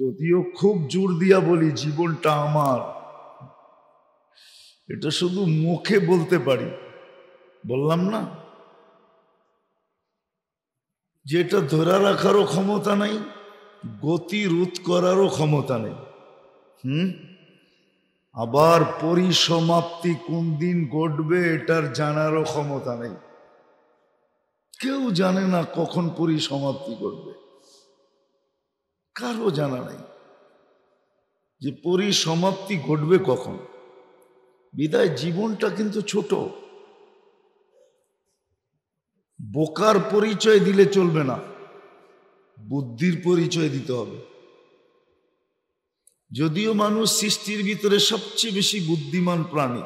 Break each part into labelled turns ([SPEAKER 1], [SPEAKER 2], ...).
[SPEAKER 1] যদিও খুব জোর দিয়া বলি জীবনটা আমার এটা শুধু মুখে বলতে পারি বললাম না যেটা ধরে রাখারও ক্ষমতা নাই গতি রোধ করারও ক্ষমতা নেই হুম আবার পরিসমাপ্তি কোন দিন ঘটবে এটার জানারও ক্ষমতা নেই কেউ জানে না কখন পরিসমাপ্তি ঘটবে কারো জানা নাই যে পরিসমাপ্তি ঘটবে কখন বিদায় জীবনটা কিন্তু ছোট বোকার পরিচয় দিলে চলবে না বুদ্ধির পরিচয় দিতে হবে যদিও মানুষ সৃষ্টির ভিতরে সবচেয়ে বেশি বুদ্ধিমান প্রাণী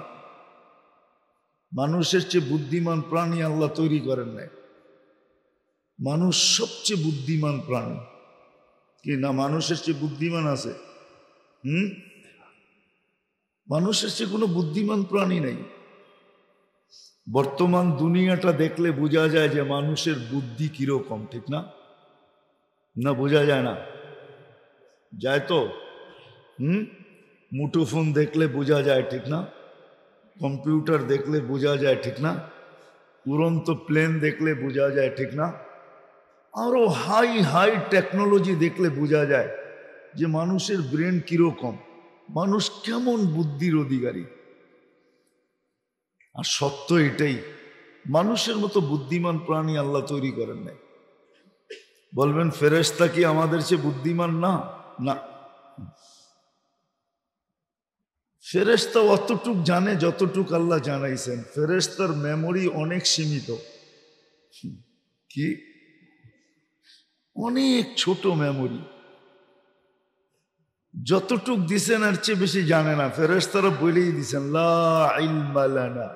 [SPEAKER 1] মানুষের চেয়ে বুদ্ধিমান প্রাণী আল্লাহ তৈরি করেন নাই মানুষ সবচেয়ে বুদ্ধিমান প্রাণী কি না মানুষের চেয়ে বুদ্ধিমান আছে হুম মানুষের চেয়ে কোনো বুদ্ধিমান প্রাণী নাই বর্তমান দুনিয়াটা দেখলে বোঝা যায় যে মানুষের বুদ্ধি কীরকম ঠিক না না বোঝা যায় না যায় তো হুম মুঠোফোন দেখলে বোঝা যায় ঠিক না কম্পিউটার দেখলে বোঝা যায় ঠিক না উড়ন্ত প্লেন দেখলে বোঝা যায় ঠিক না আরও হাই হাই টেকনোলজি দেখলে বোঝা যায় যে মানুষের ব্রেন কীরকম মানুষ কেমন বুদ্ধির অধিকারী আর সত্য এটাই মানুষের মতো বুদ্ধিমান প্রাণী আল্লাহ তৈরি করেন নাই বলবেন ফেরেস্তা কি আমাদের চেয়ে বুদ্ধিমান না না ফেরেস্তা অতটুক জানে যতটুক আল্লাহ জানাইছেন ফেরেস্তার মেমোরি অনেক সীমিত কি অনেক ছোট মেমোরি যতটুক দিছেন আর চেয়ে বেশি জানে না ফেরেস্তারা বলেই দিছেন লানা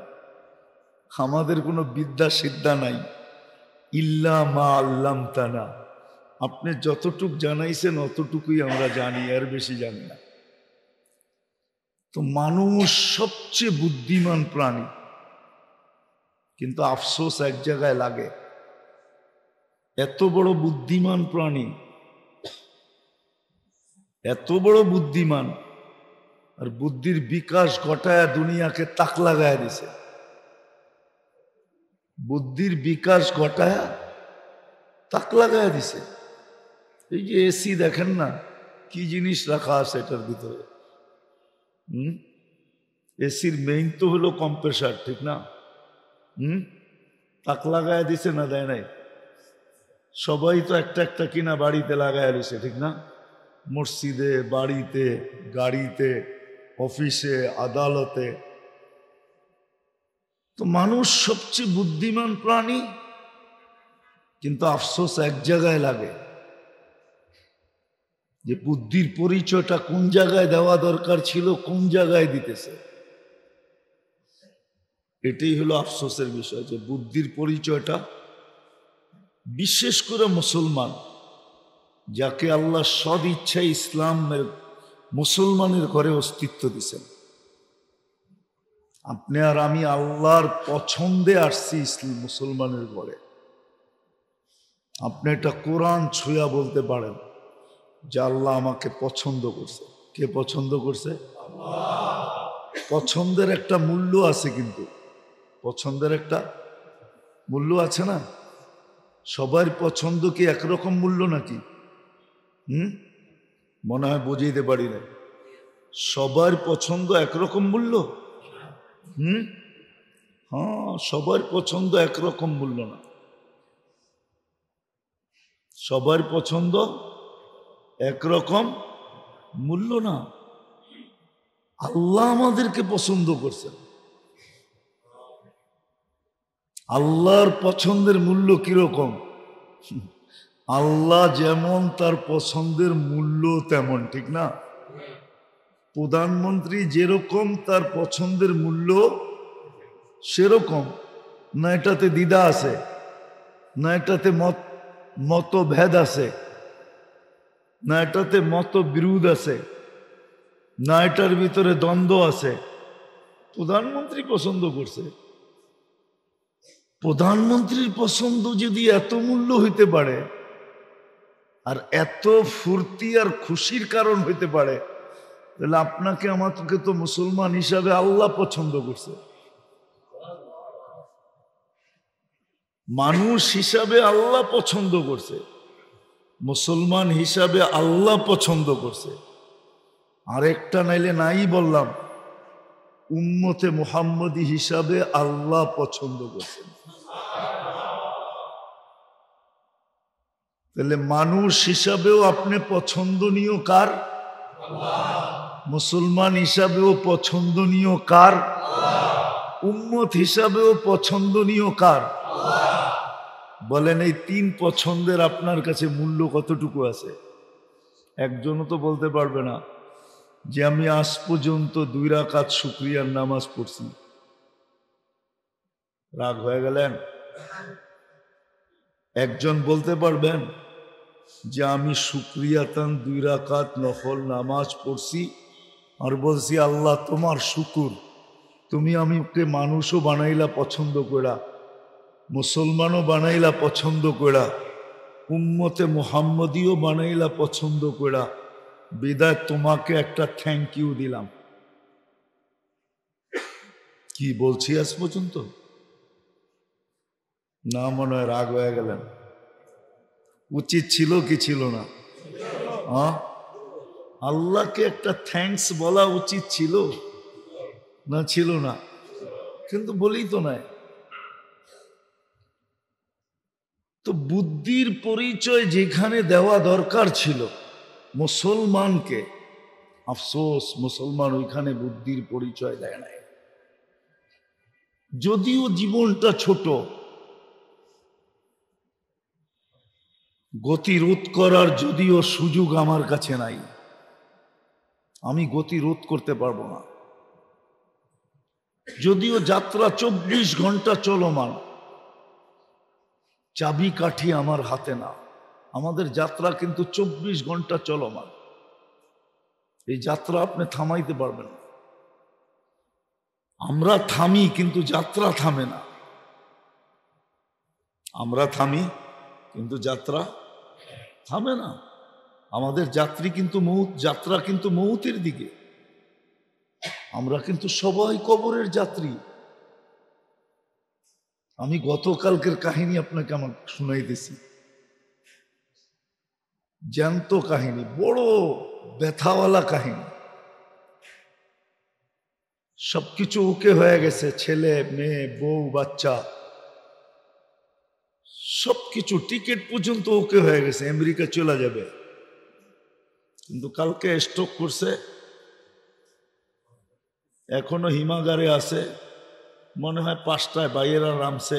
[SPEAKER 1] আমাদের কোনো বিদ্যা সিদ্ধা নাই ইল্লা মা আল্লাম তানা আপনি যতটুক জানাইছেন অতটুকুই আমরা জানি আর বেশি জানি না তো মানুষ সবচেয়ে বুদ্ধিমান প্রাণী কিন্তু আফসোস এক জায়গায় লাগে এত বড় বুদ্ধিমান প্রাণী এত বড় বুদ্ধিমান আর বুদ্ধির বিকাশ ঘটায় দুনিয়াকে তাক লাগায় দিছে বুদ্ধির বিকাশ ঘটায় তাক লাগায় দিছে এই যে এসি দেখেন না কি জিনিস রাখা আছে এটার ভিতরে হুম এসির মেইন তো হলো কম্প্রেসার ঠিক না হুম তাক লাগায় দিছে না দেয় নাই সবাই তো একটা একটা কিনা বাড়িতে লাগায় রয়েছে ঠিক না মসজিদে বাড়িতে গাড়িতে অফিসে আদালতে তো মানুষ সবচেয়ে বুদ্ধিমান প্রাণী কিন্তু আফসোস এক জায়গায় লাগে যে বুদ্ধির পরিচয়টা কোন জায়গায় দেওয়া দরকার ছিল কোন জায়গায় দিতেছে এটাই হলো আফসোসের বিষয় যে বুদ্ধির পরিচয়টা বিশেষ করে মুসলমান যাকে আল্লাহ সদ ইচ্ছায় ইসলামের মুসলমানের ঘরে অস্তিত্ব দিছেন আপনি আর আমি আল্লাহর পছন্দে আসছি ইসলাম মুসলমানের ঘরে আপনি এটা কোরআন ছুঁয়া বলতে পারেন যে আল্লাহ আমাকে পছন্দ করছে কে পছন্দ করছে পছন্দের একটা মূল্য আছে কিন্তু পছন্দের একটা মূল্য আছে না সবার পছন্দ কি একরকম মূল্য নাকি হুম মনে হয় বুঝিয়ে পারি না সবার পছন্দ একরকম মূল্য হুম হ্যাঁ সবার পছন্দ একরকম মূল্য না সবার পছন্দ একরকম মূল্য না আল্লাহ আমাদেরকে পছন্দ করছেন আল্লাহর পছন্দের মূল্য কীরকম আল্লাহ যেমন তার পছন্দের মূল্য তেমন ঠিক না প্রধানমন্ত্রী যেরকম তার পছন্দের মূল্য সেরকম না এটাতে দ্বিধা আছে না এটাতে মত মতভেদ আছে না এটাতে মত বিরোধ আছে না এটার ভিতরে দ্বন্দ্ব আছে প্রধানমন্ত্রী পছন্দ করছে প্রধানমন্ত্রীর পছন্দ যদি এত মূল্য হইতে পারে আর এত ফুর্তি আর খুশির কারণ হইতে পারে তাহলে আপনাকে আমাকে তো মুসলমান হিসাবে আল্লাহ পছন্দ করছে মানুষ হিসাবে আল্লাহ পছন্দ করছে মুসলমান হিসাবে আল্লাহ পছন্দ করছে আরেকটা নাইলে নাই বললাম উম্মতে মোহাম্মদী হিসাবে আল্লাহ পছন্দ করছেন তাহলে মানুষ হিসাবেও আপনি পছন্দনীয় কার মুসলমান হিসাবেও পছন্দনীয় কার উম্মত হিসাবেও পছন্দনীয় কার বলেন এই তিন পছন্দের আপনার কাছে মূল্য কতটুকু আছে একজনও তো বলতে পারবে না যে আমি আজ পর্যন্ত দুই রাকাত শুক্রিয়ার নামাজ পড়ছি রাগ হয়ে গেলেন একজন বলতে পারবেন যে আমি সুক্রিয়াতান দুই রাকাত নফল নামাজ পড়ছি আর বলছি আল্লাহ তোমার শুকুর তুমি আমাকে মানুষও বানাইলা পছন্দ করা মুসলমানও বানাইলা পছন্দ করা উম্মতে মোহাম্মদীও বানাইলা পছন্দ করা বিদায় তোমাকে একটা থ্যাংক ইউ দিলাম কি বলছি আজ পর্যন্ত না মনে হয় রাগ হয়ে গেলেন উচিত ছিল কি ছিল না আল্লাহকে একটা থ্যাংকস বলা উচিত ছিল না ছিল না কিন্তু বলেই তো নাই তো বুদ্ধির পরিচয় যেখানে দেওয়া দরকার ছিল মুসলমানকে আফসোস মুসলমান ওইখানে বুদ্ধির পরিচয় দেয় নাই যদিও জীবনটা ছোট গতি রোধ করার যদিও সুযোগ আমার কাছে নাই আমি গতি রোধ করতে পারবো না যদিও যাত্রা চব্বিশ ঘন্টা চলমান চাবি কাঠি আমার হাতে না আমাদের যাত্রা কিন্তু চব্বিশ ঘন্টা চলমান এই যাত্রা আপনি থামাইতে পারবেন না আমরা থামি কিন্তু যাত্রা থামে না আমরা থামি কিন্তু যাত্রা থামে না আমাদের যাত্রী কিন্তু মৌত যাত্রা কিন্তু মৌতের দিকে আমরা কিন্তু সবাই কবরের যাত্রী আমি গতকালকের কাহিনী আপনাকে আমার শুনাইতেছি জ্যান্ত কাহিনী বড় ব্যথাওয়ালা কাহিনী সবকিছু ওকে হয়ে গেছে ছেলে মেয়ে বউ বাচ্চা সব কিছু টিকিট পর্যন্ত ওকে হয়ে গেছে আমেরিকা চলে যাবে কিন্তু কালকে স্ট্রোক করছে এখনো হিমাগারে আছে মনে হয় পাঁচটায় বাইয়েরা নামছে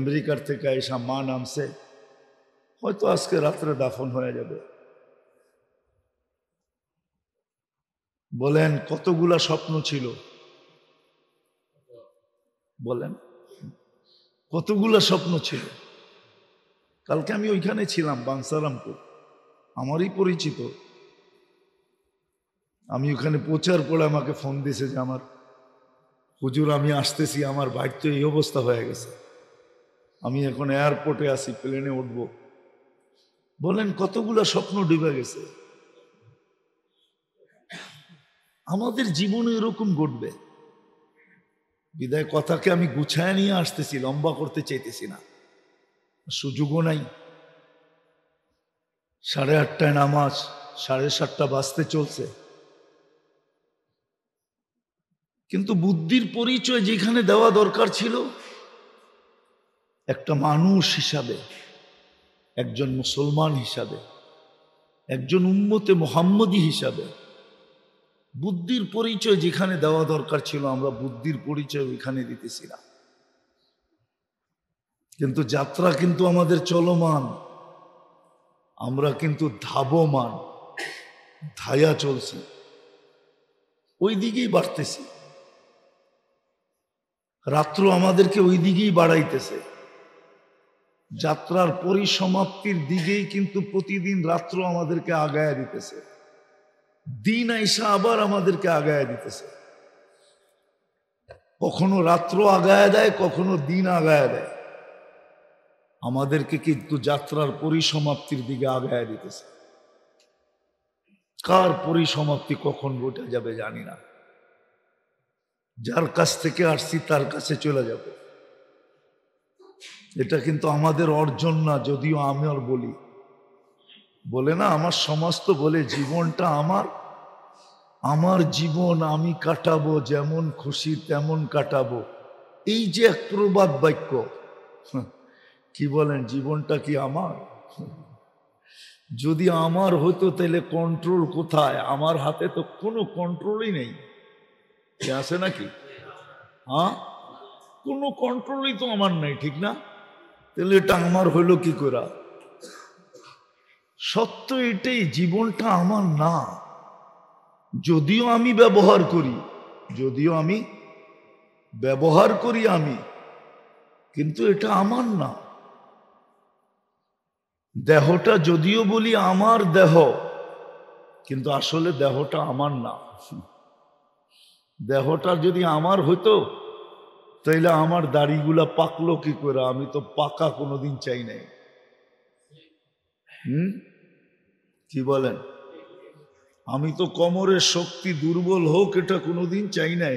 [SPEAKER 1] আমেরিকার থেকে এসা মা নামছে হয়তো আজকে রাত্রে দাফন হয়ে যাবে বলেন কতগুলা স্বপ্ন ছিল বলেন কতগুলা স্বপ্ন ছিল কালকে আমি ওইখানে ছিলাম বাংসারামপুর আমারই পরিচিত আমি ওখানে পৌঁছার পরে আমাকে ফোন দিয়েছে যে আমার হুজুর আমি আসতেছি আমার বাইক তো এই অবস্থা হয়ে গেছে আমি এখন এয়ারপোর্টে আসি প্লেনে উঠব বলেন কতগুলা স্বপ্ন ডুবে গেছে আমাদের জীবনে এরকম ঘটবে বিদায় কথাকে আমি গুছায় নিয়ে আসতেছি লম্বা করতে চাইতেছি না সুযোগও নাই সাড়ে আটটায় নামাজ সাড়ে সাতটা বাঁচতে চলছে কিন্তু বুদ্ধির পরিচয় যেখানে দেওয়া দরকার ছিল একটা মানুষ হিসাবে একজন মুসলমান হিসাবে একজন উম্মতে মোহাম্মদী হিসাবে বুদ্ধির পরিচয় যেখানে দেওয়া দরকার ছিল আমরা বুদ্ধির পরিচয় ওইখানে দিতেছিলাম কিন্তু যাত্রা কিন্তু আমাদের চলমান আমরা কিন্তু ধাবমান ধায়া চলছি ওই দিকেই বাড়তেছি রাত্র আমাদেরকে ওই দিকেই বাড়াইতেছে যাত্রার পরিসমাপ্তির দিকেই কিন্তু প্রতিদিন রাত্র আমাদেরকে আগায়া দিতেছে দিন আইসা আবার আমাদেরকে আগায়া দিতেছে কখনো রাত্র আগায়া দেয় কখনো দিন আগায়া দেয় আমাদেরকে কিন্তু যাত্রার পরিসমাপ্তির দিকে আগায় দিতেছে কার পরিসমাপ্তি কখন বোঝা যাবে জানি না যার কাছ থেকে আসছি তার কাছে চলে যাব এটা কিন্তু আমাদের অর্জন না যদিও আমি আর বলি বলে না আমার সমাজ তো বলে জীবনটা আমার আমার জীবন আমি কাটাবো যেমন খুশি তেমন কাটাবো এই যে এক প্রবাদ বাক্য হ্যাঁ, কি বলেন জীবনটা কি আমার যদি আমার হতো তাহলে কন্ট্রোল কোথায় আমার হাতে তো কোনো কন্ট্রোলই নেই আছে নাকি হ্যাঁ কোনো কন্ট্রোলই তো আমার নেই ঠিক না তাহলে এটা আমার হলো কি করা সত্য এটাই জীবনটা আমার না যদিও আমি ব্যবহার করি যদিও আমি ব্যবহার করি আমি কিন্তু এটা আমার না দেহটা যদিও বলি আমার দেহ কিন্তু আসলে দেহটা আমার না দেহটা যদি আমার হইতো তাইলে আমার দাড়িগুলা পাকলো কি করে আমি তো পাকা কোনোদিন চাই নাই হুম কি বলেন আমি তো কমরের শক্তি দুর্বল হোক এটা কোনোদিন চাই নাই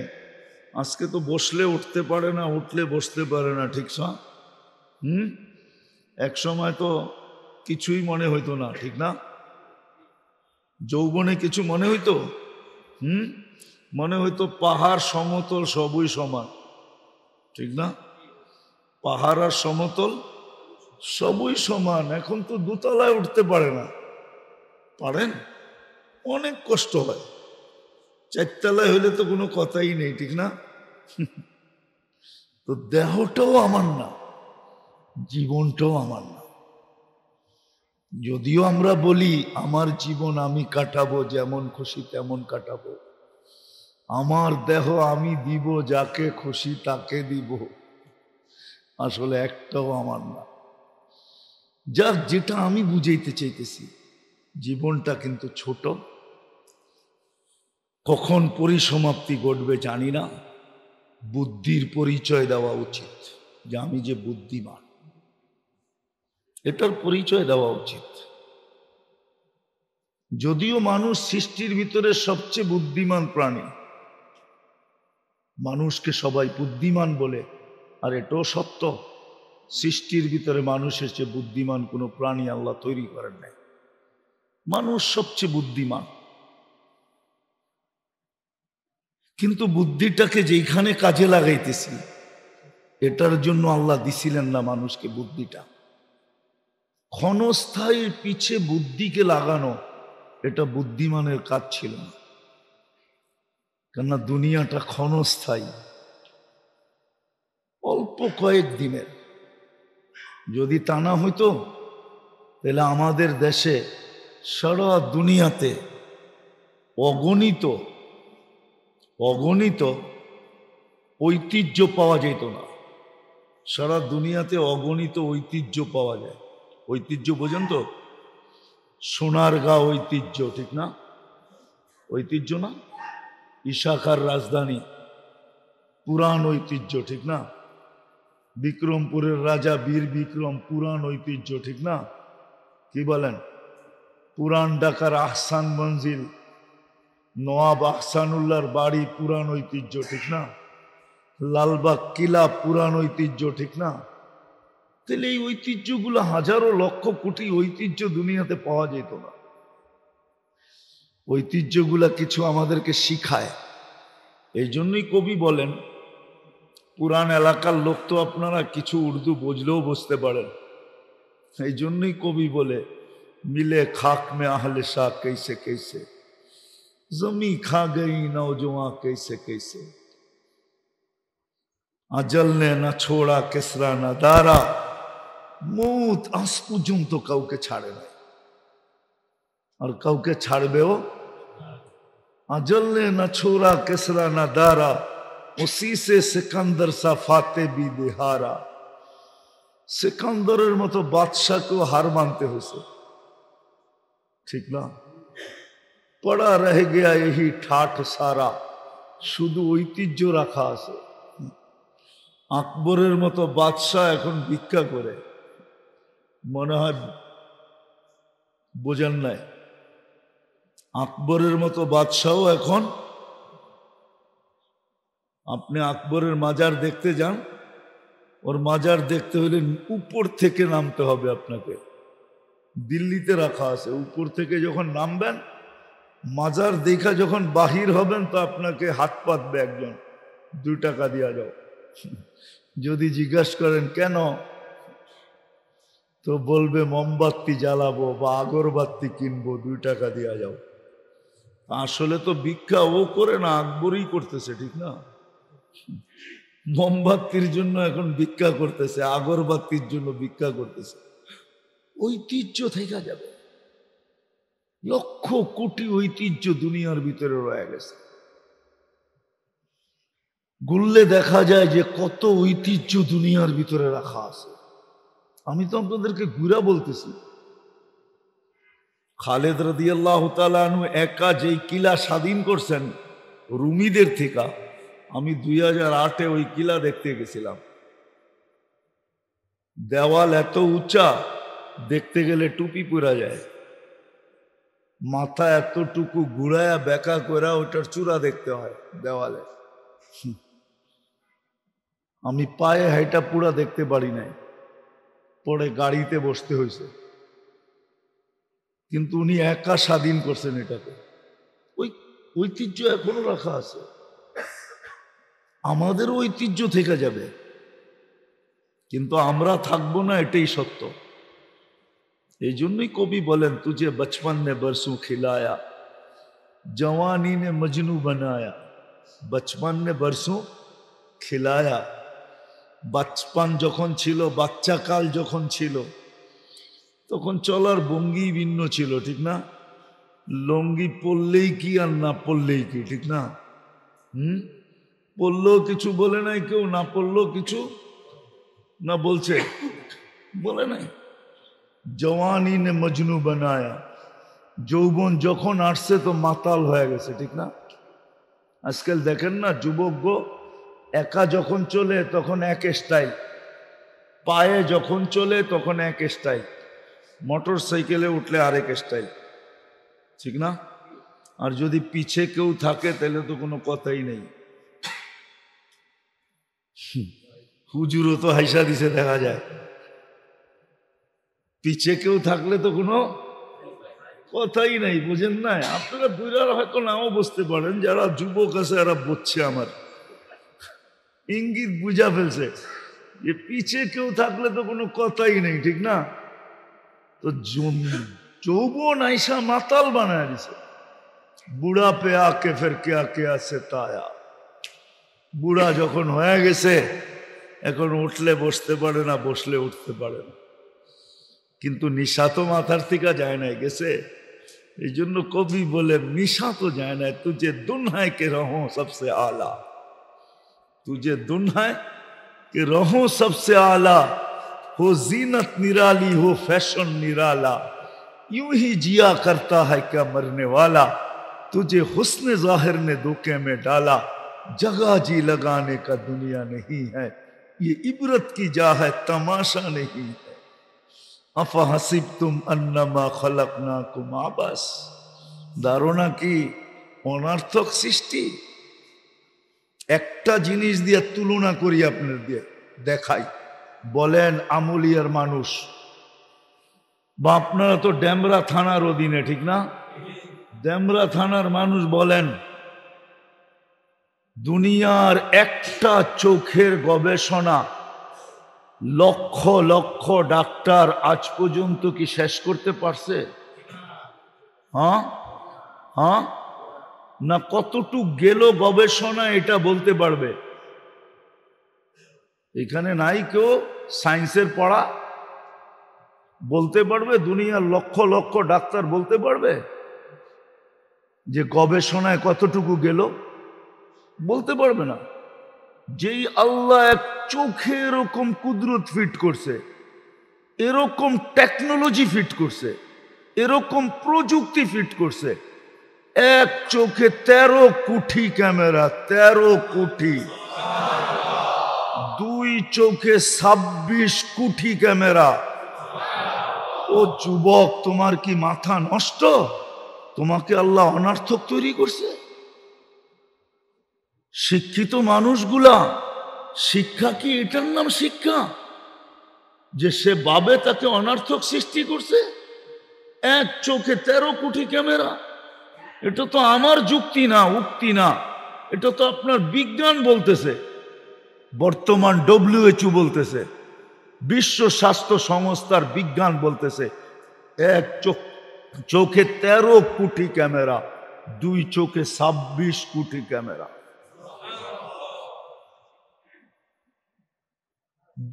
[SPEAKER 1] আজকে তো বসলে উঠতে পারে না উঠলে বসতে পারে না ঠিক হুম এক সময় তো কিছুই মনে হইতো না ঠিক না যৌবনে কিছু মনে হইতো হুম মনে হইতো পাহাড় সমতল সবই সমান ঠিক না পাহাড় আর সমতল সবই সমান এখন তো দোতলায় উঠতে পারে না পারেন অনেক কষ্ট হয় চারতলায় হইলে তো কোনো কথাই নেই ঠিক না তো দেহটাও আমার না জীবনটাও আমার না যদিও আমরা বলি আমার জীবন আমি কাটাবো যেমন খুশি তেমন কাটাবো আমার দেহ আমি দিব যাকে খুশি তাকে দিব আসলে একটাও আমার না যার যেটা আমি বুঝাইতে চাইতেছি জীবনটা কিন্তু ছোট কখন পরিসমাপ্তি ঘটবে জানি না বুদ্ধির পরিচয় দেওয়া উচিত যে আমি যে বুদ্ধিমান এটার পরিচয় দেওয়া উচিত যদিও মানুষ সৃষ্টির ভিতরে সবচেয়ে বুদ্ধিমান প্রাণী মানুষকে সবাই বুদ্ধিমান বলে আর এটাও সত্য সৃষ্টির ভিতরে মানুষের চেয়ে বুদ্ধিমান কোনো প্রাণী আল্লাহ তৈরি করেন নাই মানুষ সবচেয়ে বুদ্ধিমান কিন্তু বুদ্ধিটাকে যেইখানে কাজে লাগাইতেছি এটার জন্য আল্লাহ দিছিলেন না মানুষকে বুদ্ধিটা ক্ষণস্থায়ী পিছে বুদ্ধিকে লাগানো এটা বুদ্ধিমানের কাজ ছিল না কেননা দুনিয়াটা ক্ষণস্থায়ী অল্প কয়েক দিনের যদি তা না হইতো তাহলে আমাদের দেশে সারা দুনিয়াতে অগণিত অগণিত ঐতিহ্য পাওয়া যেত না সারা দুনিয়াতে অগণিত ঐতিহ্য পাওয়া যায় ঐতিহ্য পর্যন্ত সোনারগাঁ ঐতিহ্য ঠিক না ঐতিহ্য না ইশাখার রাজধানী পুরাণ ঐতিহ্য ঠিক না বিক্রমপুরের রাজা বীর বিক্রম পুরাণ ঐতিহ্য ঠিক না কি বলেন পুরান ডাকার আহসান মঞ্জিল নওয়াব আহসানুল্লাহর বাড়ি পুরাণ ঐতিহ্য ঠিক না লালবাগ কিলা পুরাণ ঐতিহ্য ঠিক না তাহলে এই ঐতিহ্যগুলো হাজারো লক্ষ কোটি ঐতিহ্য দুনিয়াতে পাওয়া যেত না ঐতিহ্যগুলা কিছু আমাদেরকে শিখায় এই জন্যই কবি বলেন পুরান এলাকার লোক তো আপনারা কিছু উর্দু বুঝলেও বুঝতে পারেন এই জন্যই কবি বলে মিলে খাক মে আহলে শাহ কেসে কেসে জমি খা নও জোয়া কেসে কেসে আজল নে না ছোড়া কেসরা না দারা মৌত আজ পর্যন্ত কাউকে ছাড়ে নাই আর কাউকে ছাড়বেও আজলে না ছোরা কেসরা না দারা ও সে সেকান্দর সা ফাতে বি দেহারা সেকান্দরের মতো বাদশাকেও হার মানতে হয়েছে ঠিক না পড়া রহে গিয়া এই ঠাট সারা শুধু ঐতিহ্য রাখা আছে আকবরের মতো বাদশাহ এখন ভিক্ষা করে মনে হয় বোঝেন নাই আকবরের মতো বাদশাহ এখন আপনি আকবরের মাজার দেখতে যান ওর মাজার দেখতে হলে উপর থেকে নামতে হবে আপনাকে দিল্লিতে রাখা আছে উপর থেকে যখন নামবেন মাজার দেখা যখন বাহির হবেন তো আপনাকে হাত পাতবে একজন দুই টাকা দিয়া যাও যদি জিজ্ঞাসা করেন কেন তো বলবে মোমবাতি জ্বালাবো বা আগরবাতি কিনবো দুই টাকা দেওয়া যাও আসলে তো ভিক্ষা ও করে না আকবরই করতেছে ঠিক না মোমবাতির জন্য এখন ভিক্ষা করতেছে আগরবাতির জন্য ভিক্ষা করতেছে ঐতিহ্য থেকে যাবে লক্ষ কোটি ঐতিহ্য দুনিয়ার ভিতরে রয়ে গেছে গুললে দেখা যায় যে কত ঐতিহ্য দুনিয়ার ভিতরে রাখা আছে আমি তো আপনাদেরকে ঘুরা বলতেছি খালেদ রদিয়াল্লাহ তালু একা যেই কিলা স্বাধীন করছেন রুমিদের থেকে আমি দুই হাজার আটে ওই কিলা দেখতে গেছিলাম দেওয়াল এত উঁচা দেখতে গেলে টুপি পরা যায় মাথা এতটুকু ঘুরায়া বেকা করে ওটার চূড়া দেখতে হয় দেওয়ালে আমি পায়ে হাইটা পুরা দেখতে পারি নাই پڑے گاڑی بستے کر سک یہ کبھی تجھے بچپن نے برسو کلائن مجنو بنیا کلیا বাচ্চপান যখন ছিল বাচ্চাকাল যখন ছিল তখন চলার বঙ্গি ভিন্ন ছিল ঠিক না লঙ্গি পড়লেই কি আর না পড়লেই কি ঠিক না হুম পড়লেও কিছু বলে নাই কেউ না পড়লেও কিছু না বলছে বলে নাই জওয়ানি নে মজনু বানায়া যৌবন যখন আসছে তো মাতাল হয়ে গেছে ঠিক না আজকাল দেখেন না যুবক গো একা যখন চলে তখন এক স্টাইল পায়ে যখন চলে তখন এক স্টাইল মোটর সাইকেলে উঠলে আরেক স্টাইল ঠিক না আর যদি পিছে কেউ থাকে তাহলে তো কোনো কথাই নেই হুজুরও তো হাইসা দিছে দেখা যায় পিছে কেউ থাকলে তো কোনো কথাই নাই বুঝেন না আপনারা বুড়ারা হয়তো নাও বুঝতে পারেন যারা যুবক আছে এরা বুঝছে আমার ইঙ্গিত বুঝা ফেলছে যে পিছে কেউ থাকলে তো কোনো কথাই নেই ঠিক না তো যৌবন আইসা মাতাল বানায় দিছে বুড়া পে আকে ফের কে আকে আছে তায়া বুড়া যখন হয়ে গেছে এখন উঠলে বসতে পারে না বসলে উঠতে পারে না কিন্তু নিশা তো মাথার থেকে যায় নাই গেছে এই জন্য কবি বলে নিশা তো যায় না যে দুনহায় কে রহ সবসে আলা تجھے دن ہے کہ رہو سب سے اعلیٰ ہو زینت نرالی ہو فیشن نرالا یوں ہی جیا کرتا ہے کیا مرنے والا تجھے حسن ظاہر نے میں ڈالا جگہ جی لگانے کا دنیا نہیں ہے یہ عبرت کی جا ہے تماشا نہیں ہے اف حسب تم انما خلق نہ کم بس دارونا کی سٹی একটা জিনিস দিয়ে তুলনা করি আপনার দিয়ে দেখাই বলেন আমুলিয়ার মানুষ বা আপনারা তো ড্যামরা থানার অধীনে ঠিক না ড্যামরা থানার মানুষ বলেন দুনিয়ার একটা চোখের গবেষণা লক্ষ লক্ষ ডাক্তার আজ পর্যন্ত কি শেষ করতে পারছে হ্যাঁ হ্যাঁ না কতটুক গেল গবেষণা এটা বলতে পারবে এখানে নাই কেউ সায়েন্সের পড়া বলতে পারবে দুনিয়ার লক্ষ লক্ষ ডাক্তার বলতে পারবে যে গবেষণায় কতটুকু গেল বলতে পারবে না যেই আল্লাহ এক চোখে এরকম কুদরত ফিট করছে এরকম টেকনোলজি ফিট করছে এরকম প্রযুক্তি ফিট করছে এক চোখে তেরো কুঠি ক্যামেরা তেরো কুঠি দুই চোখে ছাব্বিশ কুঠি ক্যামেরা ও যুবক তোমার কি মাথা নষ্ট তোমাকে আল্লাহ অনার্থক তৈরি করছে শিক্ষিত মানুষগুলা শিক্ষা কি এটার নাম শিক্ষা যে সে বাবে তাকে অনার্থক সৃষ্টি করছে এক চোখে তেরো কোটি ক্যামেরা এটা তো আমার যুক্তি না উক্তি না এটা তো আপনার বিজ্ঞান বলতেছে বর্তমান ডব্লিউএচও বলতেছে বিশ্ব স্বাস্থ্য সংস্থার বিজ্ঞান বলতেছে এক চোখ চোখে তেরো কোটি ক্যামেরা দুই চোখে ছাব্বিশ কোটি ক্যামেরা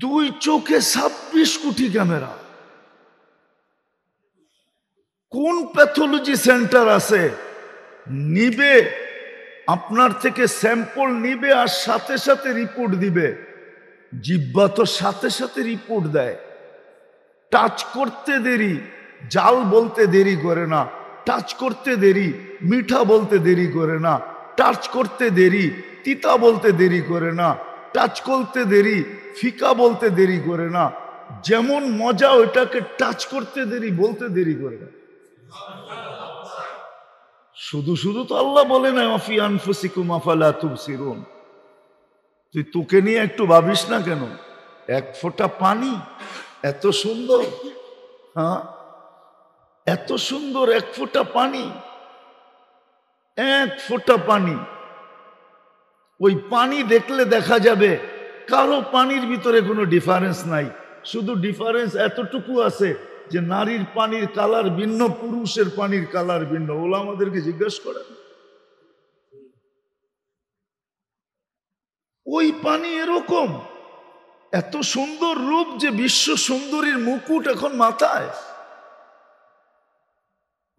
[SPEAKER 1] দুই চোখে ছাব্বিশ কোটি ক্যামেরা কোন প্যাথোলজি সেন্টার আছে নিবে আপনার থেকে স্যাম্পল নিবে আর সাথে সাথে রিপোর্ট দিবে জিব্বা তো সাথে সাথে রিপোর্ট দেয় টাচ করতে দেরি জাল বলতে দেরি করে না টাচ করতে দেরি মিঠা বলতে দেরি করে না টাচ করতে দেরি তিতা বলতে দেরি করে না টাচ করতে দেরি ফিকা বলতে দেরি করে না যেমন মজা ওটাকে টাচ করতে দেরি বলতে দেরি করে না শুধু শুধু তো আল্লাহ বলে না তুই তোকে নিয়ে একটু ভাবিস না কেন এক ফোঁটা পানি এত সুন্দর হ্যাঁ এত সুন্দর এক ফোঁটা পানি এক ফোঁটা পানি ওই পানি দেখলে দেখা যাবে কারো পানির ভিতরে কোনো ডিফারেন্স নাই শুধু ডিফারেন্স এতটুকু আছে যে নারীর পানির কালার ভিন্ন পুরুষের পানির কালার ভিন্ন ওলা আমাদেরকে জিজ্ঞেস করে ওই পানি এরকম এত সুন্দর রূপ যে বিশ্ব সুন্দরীর মুকুট এখন মাথায়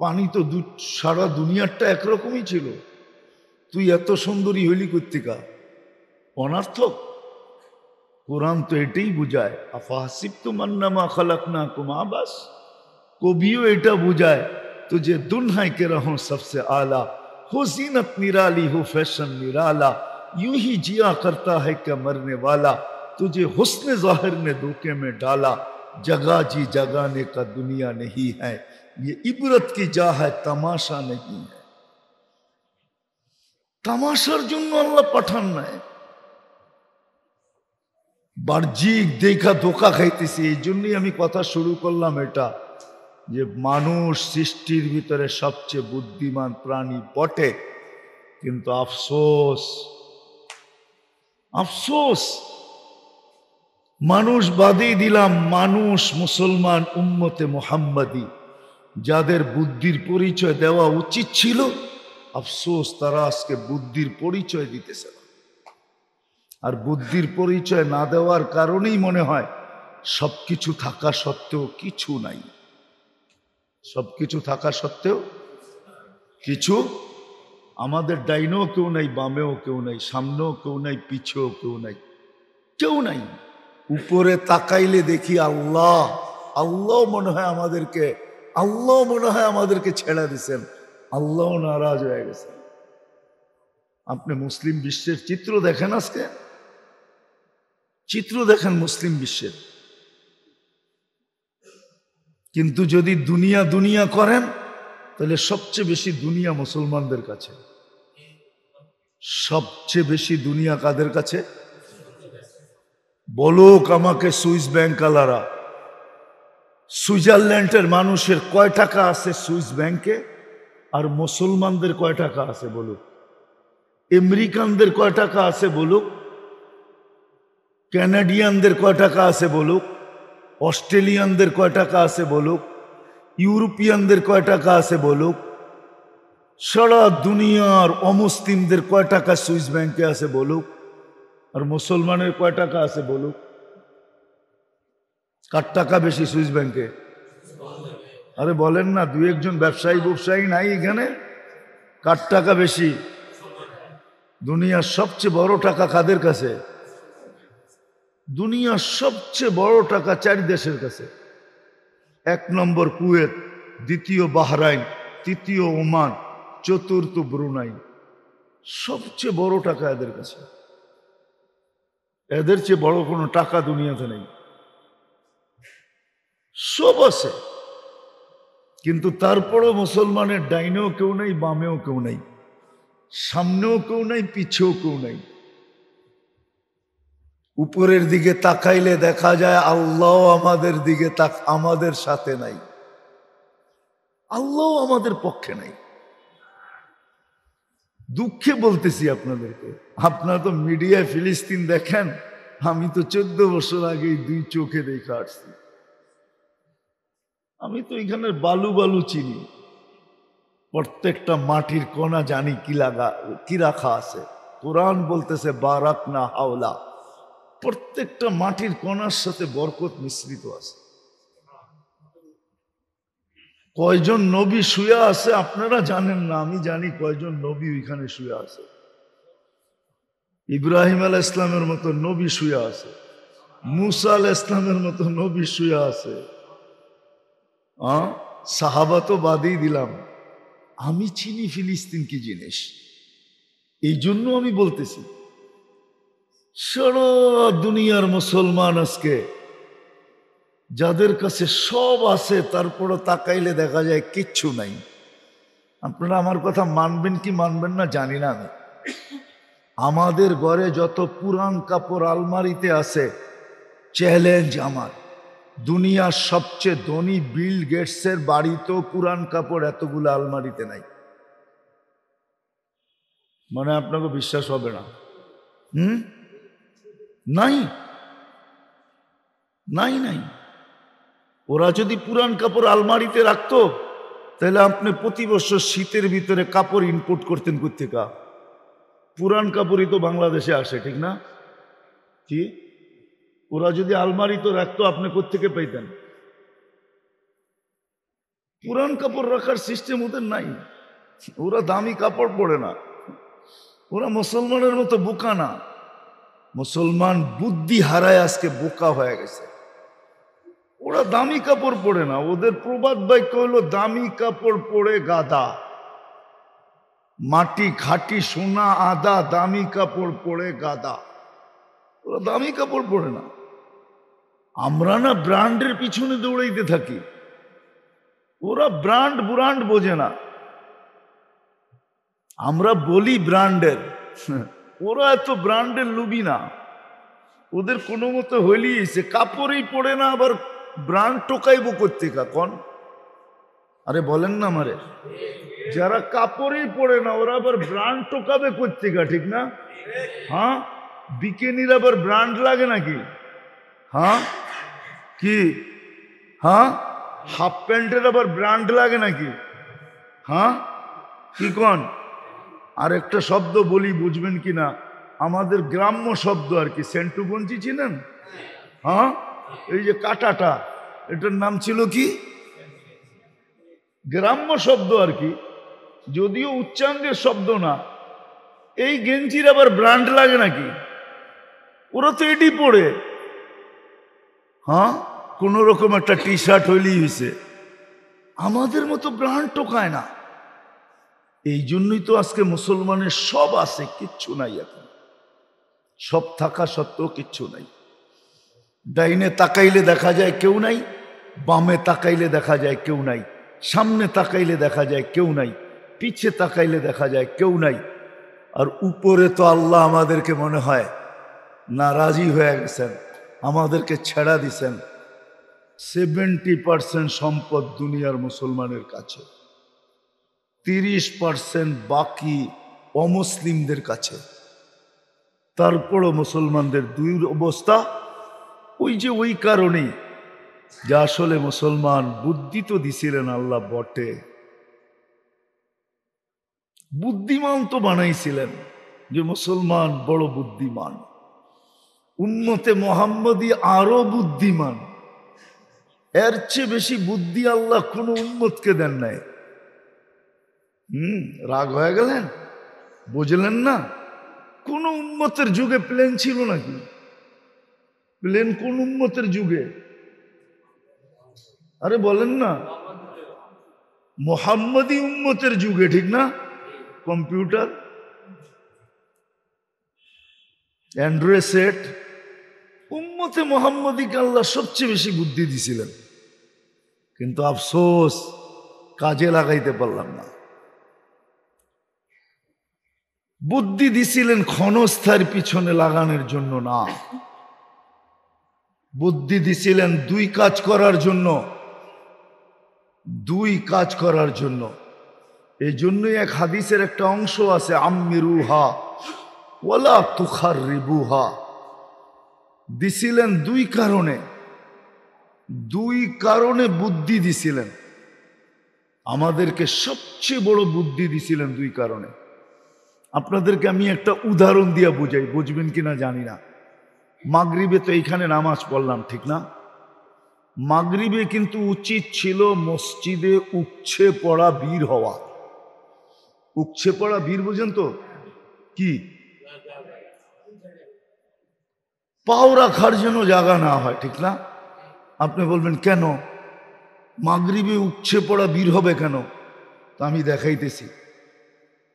[SPEAKER 1] পানি তো সারা দুনিয়ারটা একরকমই ছিল তুই এত সুন্দরী হইলি কর্তিকা অনার্থক قرآن تو ایٹی بجائے افاسب تو منما خلقنا کم آباس کو بھیو ایٹا بجائے تجھے دنہائی کے رہوں سب سے آلہ ہو زینت نرالی ہو فیشن نرالا یوں ہی جیا کرتا ہے کہ مرنے والا تجھے حسن ظاہر نے دھوکے میں ڈالا جگہ جی جگانے کا دنیا نہیں ہے یہ عبرت کی جا ہے تماشا نہیں ہے تماشر جنو اللہ پٹھن میں ہے বাহ্যিক দেখা ধোকা খাইতেছি এই জন্যই আমি কথা শুরু করলাম এটা যে মানুষ সৃষ্টির ভিতরে সবচেয়ে বুদ্ধিমান প্রাণী বটে কিন্তু আফসোস আফসোস মানুষ বাদেই দিলাম মানুষ মুসলমান উম্মতে মোহাম্মদি যাদের বুদ্ধির পরিচয় দেওয়া উচিত ছিল আফসোস তারা আজকে বুদ্ধির পরিচয় দিতেছে না আর বুদ্ধির পরিচয় না দেওয়ার কারণেই মনে হয় সব কিছু থাকা সত্ত্বেও কিছু নাই সব কিছু থাকা সত্ত্বেও কিছু আমাদের ডাইনেও কেউ নাই বামেও কেউ নাই সামনেও কেউ নাই পিছেও কেউ নাই কেউ নাই উপরে তাকাইলে দেখি আল্লাহ আল্লাহ মনে হয় আমাদেরকে আল্লাহ মনে হয় আমাদেরকে ছেড়া দিছেন আল্লাহ নারাজ হয়ে গেছে আপনি মুসলিম বিশ্বের চিত্র দেখেন আজকে চিত্র দেখেন মুসলিম বিশ্বের কিন্তু যদি দুনিয়া দুনিয়া করেন তাহলে সবচেয়ে বেশি দুনিয়া মুসলমানদের কাছে সবচেয়ে বেশি দুনিয়া কাদের কাছে বলুক আমাকে সুইস ব্যাংকালারা সুইজারল্যান্ডের মানুষের কয় টাকা আছে সুইস ব্যাংকে আর মুসলমানদের কয় টাকা আছে বলুক আমেরিকানদের কয় টাকা আছে বলুক ক্যানাডিয়ানদের কয় টাকা আছে বলুক অস্ট্রেলিয়ানদের কয় টাকা আছে বলুক ইউরোপিয়ানদের কয় টাকা আছে বলুক সারা দুনিয়ার অমুসলিমদের কয় টাকা সুইস ব্যাংকে আছে বলুক আর মুসলমানের কয় টাকা আছে বলুক কার টাকা বেশি সুইস ব্যাংকে আরে বলেন না দু একজন ব্যবসায়ী ব্যবসায়ী নাই এখানে কার টাকা বেশি দুনিয়ার সবচেয়ে বড় টাকা কাদের কাছে দুনিয়ার সবচেয়ে বড় টাকা চারি দেশের কাছে এক নম্বর কুয়েত দ্বিতীয় বাহরাইন তৃতীয় ওমান চতুর্থ ব্রুনাই সবচেয়ে বড় টাকা এদের কাছে এদের চেয়ে বড় কোনো টাকা দুনিয়াতে নেই সব আছে কিন্তু তারপরও মুসলমানের ডাইনেও কেউ নেই বামেও কেউ নেই সামনেও কেউ নেই পিছেও কেউ নেই উপরের দিকে তাকাইলে দেখা যায় আল্লাহ আমাদের দিকে তাক আমাদের সাথে নাই আল্লাহ আমাদের পক্ষে নাই দুঃখে বলতেছি আপনাদেরকে আপনারা তো মিডিয়ায় ফিলিস্তিন দেখেন আমি তো চোদ্দ বছর আগে দুই চোখে দেখে আসছি আমি তো এখানে বালু বালু চিনি প্রত্যেকটা মাটির কণা জানি কি লাগা কি রাখা আছে কোরআন বলতেছে বারাক না হাওলা প্রত্যেকটা মাটির কণার সাথে বরকত মিশ্রিত আছে কয়জন নবী শুয়ে আছে আপনারা জানেন না আমি জানি কয়জন নবী ওইখানে শুয়ে আছে ইব্রাহিম আল ইসলামের মতো নবী শুয়ে আছে মুসা আল ইসলামের মতো নবী শুয়ে আছে সাহাবা তো বাদেই দিলাম আমি চিনি ফিলিস্তিন কি জিনিস এই জন্য আমি বলতেছি সারা দুনিয়ার মুসলমান আজকে যাদের কাছে সব আছে তারপরও তাকাইলে দেখা যায় কিচ্ছু নাই আপনারা আমার কথা মানবেন কি মানবেন না জানি না আমি আমাদের ঘরে যত পুরান কাপড় আলমারিতে আছে চ্যালেঞ্জ আমার দুনিয়ার সবচেয়ে ধনী বিল গেটসের বাড়িতেও পুরান কাপড় এতগুলো আলমারিতে নাই মানে আপনাকে বিশ্বাস হবে না হুম নাই নাই নাই ওরা যদি পুরান কাপড় আলমারিতে রাখতো তাহলে আপনি প্রতি বছর শীতের ভিতরে কাপড় ইনপুট করতেন কোথেকা পুরান কাপড়ই তো বাংলাদেশে আসে ঠিক না কি ওরা যদি আলমারি তো রাখতো আপনি কোথেকে পেতেন পুরান কাপড় রাখার সিস্টেম ওদের নাই ওরা দামি কাপড় পরে না ওরা মুসলমানের মতো বোকা না মুসলমান বুদ্ধি হারায় আজকে বোকা হয়ে গেছে ওরা দামি কাপড় পরে না ওদের প্রবাদ বাক্য হলো দামি কাপড় পরে গাদা মাটি খাটি সোনা আদা দামি কাপড় পরে গাদা ওরা দামি কাপড় পরে না আমরা না ব্র্যান্ডের পিছনে দৌড়াইতে থাকি ওরা ব্র্যান্ড ব্র্যান্ড বোঝে না আমরা বলি ব্র্যান্ডের ওরা এত ব্র্যান্ডের লুবি না ওদের কোনো মতো হলিয়েছে কাপড়েই পড়ে না আবার ব্র্যান্ড টোকাইব করতে কাকন আরে বলেন না আমারে যারা কাপড়েই পড়ে না ওরা আবার ব্র্যান্ড টোকাবে করতে গা ঠিক না হ্যাঁ বিকেনির আবার ব্র্যান্ড লাগে নাকি হ্যাঁ কি হ্যাঁ হাফ প্যান্টের আবার ব্র্যান্ড লাগে নাকি হ্যাঁ কি কন আর একটা শব্দ বলি বুঝবেন কি না আমাদের গ্রাম্য শব্দ আর কি সেন্টুগঞ্জি চিনেন হ্যাঁ এই যে কাটাটা এটার নাম ছিল কি গ্রাম্য শব্দ আর কি যদিও উচ্চাঙ্গের শব্দ না এই গেঞ্জির আবার ব্র্যান্ড লাগে নাকি ওরা তো এটি পড়ে হ্যাঁ কোনোরকম রকম একটা টি শার্ট হইলেই হয়েছে আমাদের মতো ব্র্যান্ড টোকায় না এই জন্যই তো আজকে মুসলমানের সব আছে কিচ্ছু নাই এখন সব থাকা সত্ত্বেও কিচ্ছু নাই ডাইনে তাকাইলে দেখা যায় কেউ নাই বামে তাকাইলে দেখা যায় কেউ নাই সামনে তাকাইলে দেখা যায় কেউ নাই পিছে তাকাইলে দেখা যায় কেউ নাই আর উপরে তো আল্লাহ আমাদেরকে মনে হয় নারাজি হয়ে গেছেন আমাদেরকে ছেড়া দিছেন সেভেন্টি পার্সেন্ট সম্পদ দুনিয়ার মুসলমানের কাছে তিরিশ পার্সেন্ট বাকি অমুসলিমদের কাছে তারপরও মুসলমানদের দুই অবস্থা ওই যে ওই কারণেই যে আসলে মুসলমান বুদ্ধি তো দিছিলেন আল্লাহ বটে বুদ্ধিমান তো বানাইছিলেন যে মুসলমান বড় বুদ্ধিমান উন্মতে মোহাম্মদী আরো বুদ্ধিমান এর চেয়ে বেশি বুদ্ধি আল্লাহ কোনো উন্মতকে দেন নাই হুম রাগ হয়ে গেলেন বুঝলেন না কোন উন্মতের যুগে প্লেন ছিল নাকি প্লেন কোন উন্মতের যুগে আরে বলেন না মোহাম্মদী উন্মতের যুগে ঠিক না কম্পিউটার অ্যান্ড্রয়েড সেট উম্মতে মোহাম্মদীকে আল্লাহ সবচেয়ে বেশি বুদ্ধি দিছিলেন কিন্তু আফসোস কাজে লাগাইতে পারলাম না বুদ্ধি দিছিলেন ক্ষণস্থার পিছনে লাগানোর জন্য না বুদ্ধি দিছিলেন দুই কাজ করার জন্য দুই কাজ করার জন্য এই জন্যই এক হাদিসের একটা অংশ আছে আম্মিরুহা ওলা তুখার রিবুহা দিছিলেন দুই কারণে দুই কারণে বুদ্ধি দিছিলেন আমাদেরকে সবচেয়ে বড় বুদ্ধি দিছিলেন দুই কারণে আপনাদেরকে আমি একটা উদাহরণ দিয়া বুঝাই বুঝবেন কি না জানি না মাগরিবে তো এইখানে নামাজ পড়লাম ঠিক না মাগরিবে কিন্তু উচিত ছিল মসজিদে উচ্ছে পড়া বীর হওয়া উচ্ছে পড়া বীর বোঝেন তো কি পাও রাখার জন্য জায়গা না হয় ঠিক না আপনি বলবেন কেন মাগরিবে উচ্ছে পড়া বীর হবে কেন তা আমি দেখাইতেছি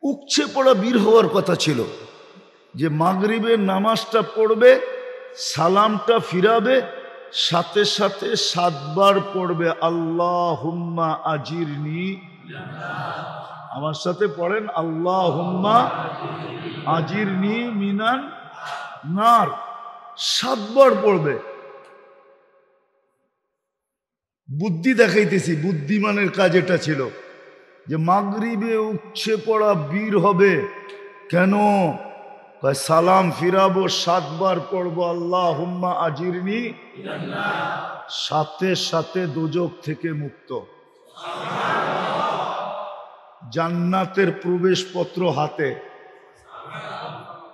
[SPEAKER 1] উকছে পড়া বীর হওয়ার কথা ছিল যে মাগরিবের নামাজটা পড়বে সালামটা ফিরাবে সাথে সাথে সাতবার পড়বে আল্লাহ হুম্মা আজিরনি আমার সাথে পড়েন আল্লাহ হুম্মা আজিরনি মিনান নার সাতবার পড়বে বুদ্ধি দেখাইতেছি বুদ্ধিমানের কাজ এটা ছিল যে মাগরিবে উচ্ছে পড়া বীর হবে কেন সালাম ফিরাবো সাতবার পড়বো আল্লাহ হুম্মা আজিরনি সাথে সাথে দুজক থেকে মুক্ত জান্নাতের প্রবেশপত্র হাতে